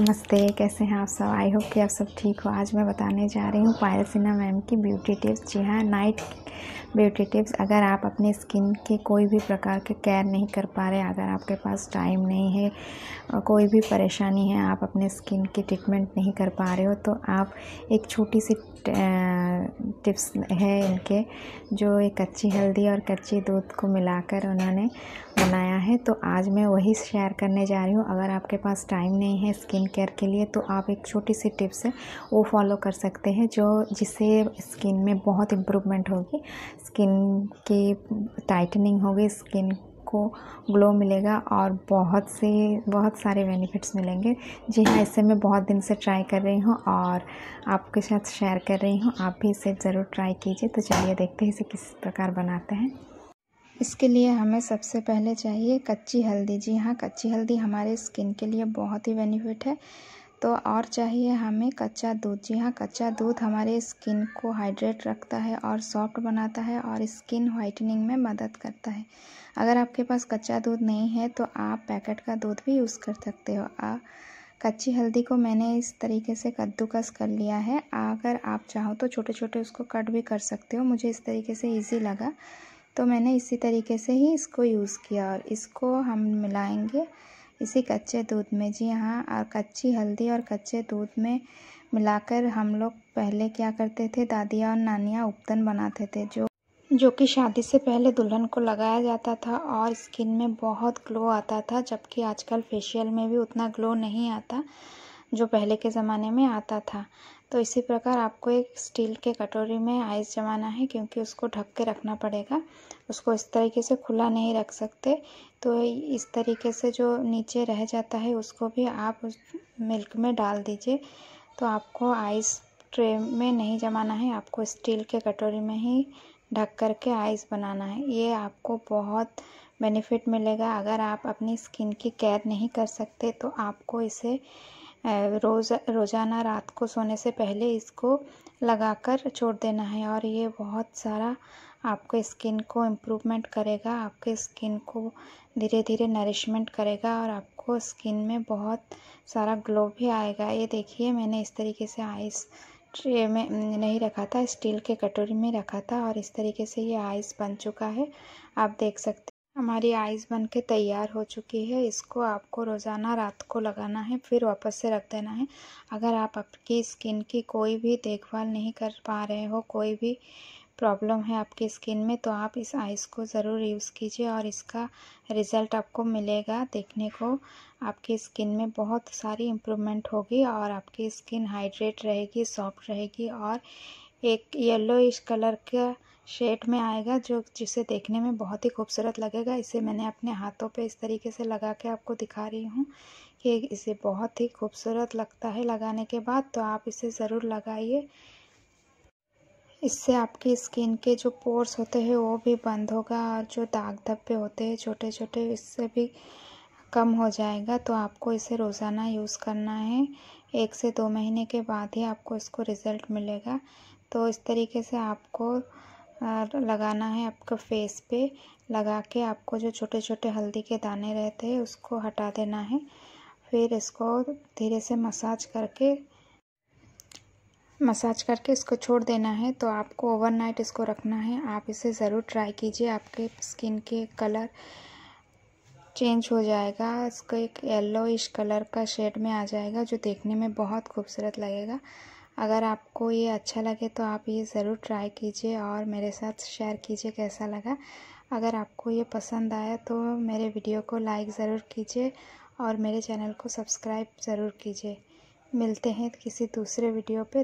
नमस्ते कैसे हैं आप सब आई होप कि आप सब ठीक हो आज मैं बताने जा रही हूँ पायल सिन्हा मैम की ब्यूटी टिप्स जी हाँ नाइट ब्यूटी टिप्स अगर आप अपने स्किन के कोई भी प्रकार के केयर नहीं कर पा रहे अगर आपके पास टाइम नहीं है कोई भी परेशानी है आप अपने स्किन की ट्रीटमेंट नहीं कर पा रहे हो तो आप एक छोटी सी टिप्स है इनके जो एक कच्ची हल्दी और कच्ची दूध को मिलाकर उन्होंने बनाया है तो आज मैं वही शेयर करने जा रही हूँ अगर आपके पास टाइम नहीं है स्किन केयर के लिए तो आप एक छोटी सी टिप्स वो फॉलो कर सकते हैं जो जिससे स्किन में बहुत इम्प्रूवमेंट होगी स्किन की टाइटनिंग होगी स्किन को ग्लो मिलेगा और बहुत से बहुत सारे बेनिफिट्स मिलेंगे जी हाँ इसे मैं बहुत दिन से ट्राई कर रही हूँ और आपके साथ शेयर कर रही हूँ आप भी इसे ज़रूर ट्राई कीजिए तो चलिए देखते हैं इसे किस प्रकार बनाते हैं इसके लिए हमें सबसे पहले चाहिए कच्ची हल्दी जी हाँ कच्ची हल्दी हमारे स्किन के लिए बहुत ही बेनिफिट है तो और चाहिए हमें कच्चा दूध जी हाँ कच्चा दूध हमारे स्किन को हाइड्रेट रखता है और सॉफ्ट बनाता है और स्किन वाइटनिंग में मदद करता है अगर आपके पास कच्चा दूध नहीं है तो आप पैकेट का दूध भी यूज़ कर सकते हो आ कच्ची हल्दी को मैंने इस तरीके से कद्दूकस कर लिया है अगर आप चाहो तो छोटे छोटे उसको कट भी कर सकते हो मुझे इस तरीके से ईजी लगा तो मैंने इसी तरीके से ही इसको यूज़ किया और इसको हम मिलाएंगे इसी कच्चे दूध में जी हाँ और कच्ची हल्दी और कच्चे दूध में मिलाकर हम लोग पहले क्या करते थे दादियाँ और नानियाँ उपदन बनाते थे जो जो कि शादी से पहले दुल्हन को लगाया जाता था और स्किन में बहुत ग्लो आता था जबकि आजकल फेशियल में भी उतना ग्लो नहीं आता जो पहले के ज़माने में आता था तो इसी प्रकार आपको एक स्टील के कटोरी में आइस जमाना है क्योंकि उसको ढक के रखना पड़ेगा उसको इस तरीके से खुला नहीं रख सकते तो इस तरीके से जो नीचे रह जाता है उसको भी आप उस मिल्क में डाल दीजिए तो आपको आइस ट्रे में नहीं जमाना है आपको स्टील के कटोरी में ही ढक कर के आइस बनाना है ये आपको बहुत बेनिफिट मिलेगा अगर आप अपनी स्किन की केयर नहीं कर सकते तो आपको इसे रोज़ रोज़ाना रात को सोने से पहले इसको लगाकर छोड़ देना है और ये बहुत सारा आपके स्किन को इम्प्रूवमेंट करेगा आपके स्किन को धीरे धीरे नरिशमेंट करेगा और आपको स्किन में बहुत सारा ग्लो भी आएगा ये देखिए मैंने इस तरीके से आइस ट्रे में नहीं रखा था स्टील के कटोरी में रखा था और इस तरीके से ये आइस बन चुका है आप देख सकते हमारी आइस बन के तैयार हो चुकी है इसको आपको रोज़ाना रात को लगाना है फिर वापस से रख देना है अगर आप आपकी स्किन की कोई भी देखभाल नहीं कर पा रहे हो कोई भी प्रॉब्लम है आपकी स्किन में तो आप इस आइस को ज़रूर यूज़ कीजिए और इसका रिज़ल्ट आपको मिलेगा देखने को आपकी स्किन में बहुत सारी इम्प्रूवमेंट होगी और आपकी स्किन हाइड्रेट रहेगी सॉफ्ट रहेगी और एक येलोइश कलर का शेड में आएगा जो जिसे देखने में बहुत ही खूबसूरत लगेगा इसे मैंने अपने हाथों पे इस तरीके से लगा के आपको दिखा रही हूँ कि इसे बहुत ही खूबसूरत लगता है लगाने के बाद तो आप इसे ज़रूर लगाइए इससे आपकी स्किन के जो पोर्स होते हैं वो भी बंद होगा और जो दाग धब्बे होते हैं छोटे छोटे इससे भी कम हो जाएगा तो आपको इसे रोज़ाना यूज़ करना है एक से दो महीने के बाद ही आपको इसको रिज़ल्ट मिलेगा तो इस तरीके से आपको और लगाना है आपका फेस पे लगा के आपको जो छोटे छोटे हल्दी के दाने रहते हैं उसको हटा देना है फिर इसको धीरे से मसाज करके मसाज करके इसको छोड़ देना है तो आपको ओवरनाइट इसको रखना है आप इसे ज़रूर ट्राई कीजिए आपके स्किन के कलर चेंज हो जाएगा इसको एक येलोइश कलर का शेड में आ जाएगा जो देखने में बहुत खूबसूरत लगेगा अगर आपको ये अच्छा लगे तो आप ये ज़रूर ट्राई कीजिए और मेरे साथ शेयर कीजिए कैसा लगा अगर आपको ये पसंद आया तो मेरे वीडियो को लाइक ज़रूर कीजिए और मेरे चैनल को सब्सक्राइब ज़रूर कीजिए मिलते हैं किसी दूसरे वीडियो पे